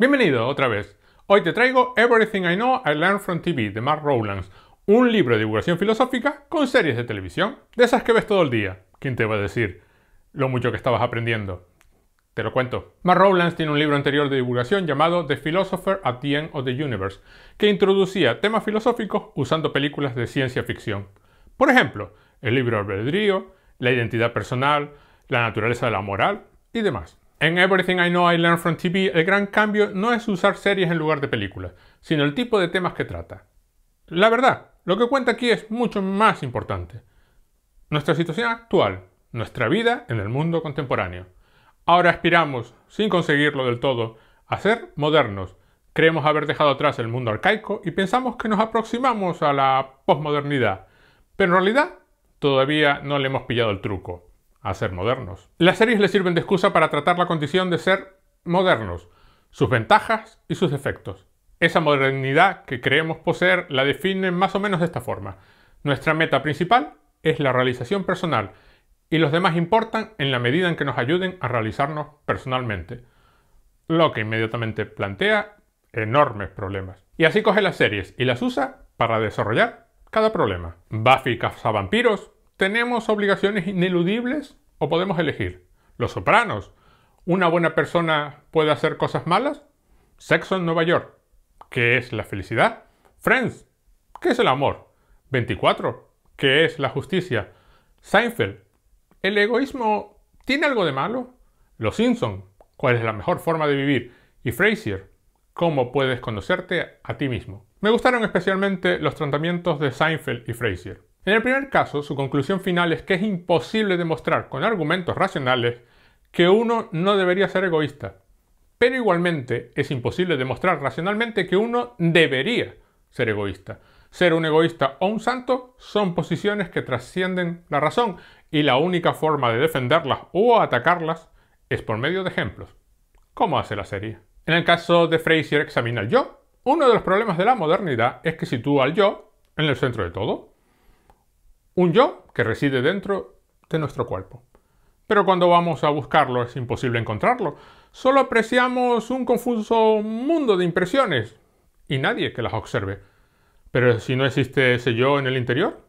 Bienvenido otra vez. Hoy te traigo Everything I Know I Learned from TV de Mark Rowlands, un libro de divulgación filosófica con series de televisión, de esas que ves todo el día. ¿Quién te va a decir lo mucho que estabas aprendiendo? Te lo cuento. Mark Rowlands tiene un libro anterior de divulgación llamado The Philosopher at the End of the Universe, que introducía temas filosóficos usando películas de ciencia ficción. Por ejemplo, el libro albedrío, la identidad personal, la naturaleza de la moral y demás. En Everything I Know I Learned from TV, el gran cambio no es usar series en lugar de películas, sino el tipo de temas que trata. La verdad, lo que cuenta aquí es mucho más importante. Nuestra situación actual, nuestra vida en el mundo contemporáneo. Ahora aspiramos, sin conseguirlo del todo, a ser modernos. Creemos haber dejado atrás el mundo arcaico y pensamos que nos aproximamos a la posmodernidad. Pero en realidad, todavía no le hemos pillado el truco a ser modernos. Las series les sirven de excusa para tratar la condición de ser modernos, sus ventajas y sus efectos. Esa modernidad que creemos poseer la definen más o menos de esta forma. Nuestra meta principal es la realización personal y los demás importan en la medida en que nos ayuden a realizarnos personalmente, lo que inmediatamente plantea enormes problemas. Y así coge las series y las usa para desarrollar cada problema. Buffy cazavampiros ¿Tenemos obligaciones ineludibles o podemos elegir? Los sopranos. ¿Una buena persona puede hacer cosas malas? Sexo en Nueva York. ¿Qué es la felicidad? Friends. ¿Qué es el amor? 24. ¿Qué es la justicia? Seinfeld. ¿El egoísmo tiene algo de malo? Los Simpson. ¿Cuál es la mejor forma de vivir? Y Frazier. ¿Cómo puedes conocerte a ti mismo? Me gustaron especialmente los tratamientos de Seinfeld y Frazier. En el primer caso, su conclusión final es que es imposible demostrar con argumentos racionales que uno no debería ser egoísta, pero igualmente es imposible demostrar racionalmente que uno debería ser egoísta. Ser un egoísta o un santo son posiciones que trascienden la razón y la única forma de defenderlas o atacarlas es por medio de ejemplos, ¿Cómo hace la serie. En el caso de Frasier examina el yo. Uno de los problemas de la modernidad es que sitúa al yo en el centro de todo un yo que reside dentro de nuestro cuerpo. Pero cuando vamos a buscarlo es imposible encontrarlo. Solo apreciamos un confuso mundo de impresiones y nadie que las observe. Pero si no existe ese yo en el interior,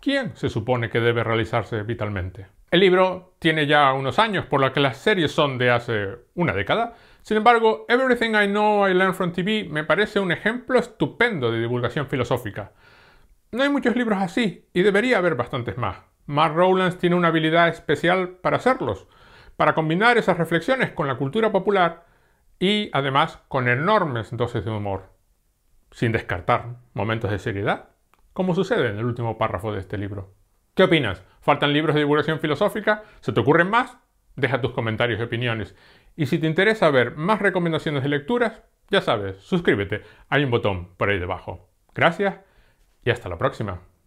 ¿quién se supone que debe realizarse vitalmente? El libro tiene ya unos años, por lo que las series son de hace una década. Sin embargo, Everything I Know I Learn from TV me parece un ejemplo estupendo de divulgación filosófica. No hay muchos libros así, y debería haber bastantes más. Mark Rowlands tiene una habilidad especial para hacerlos, para combinar esas reflexiones con la cultura popular y además con enormes dosis de humor, sin descartar momentos de seriedad, como sucede en el último párrafo de este libro. ¿Qué opinas? ¿Faltan libros de divulgación filosófica? ¿Se te ocurren más? Deja tus comentarios y opiniones. Y si te interesa ver más recomendaciones de lecturas, ya sabes, suscríbete, hay un botón por ahí debajo. Gracias y hasta la próxima.